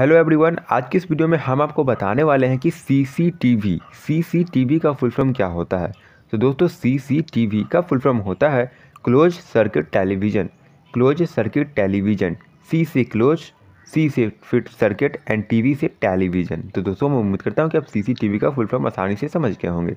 hello everyone आज की इस वीडियो में हम आपको बताने वाले हैं कि सीसीटीवी सीसीटीवी का फुल फॉर्म क्या होता है तो दोस्तों सीसीटीवी का फुल फॉर्म होता है close circuit television close circuit television C से क्लोज सी से फिट सर्किट एंड टीवी से टेलीविज़न तो दोस्तों मैं उम्मीद करता हूँ कि आप सीसीटीवी का फुल फॉर्म आसानी से समझ गए होंगे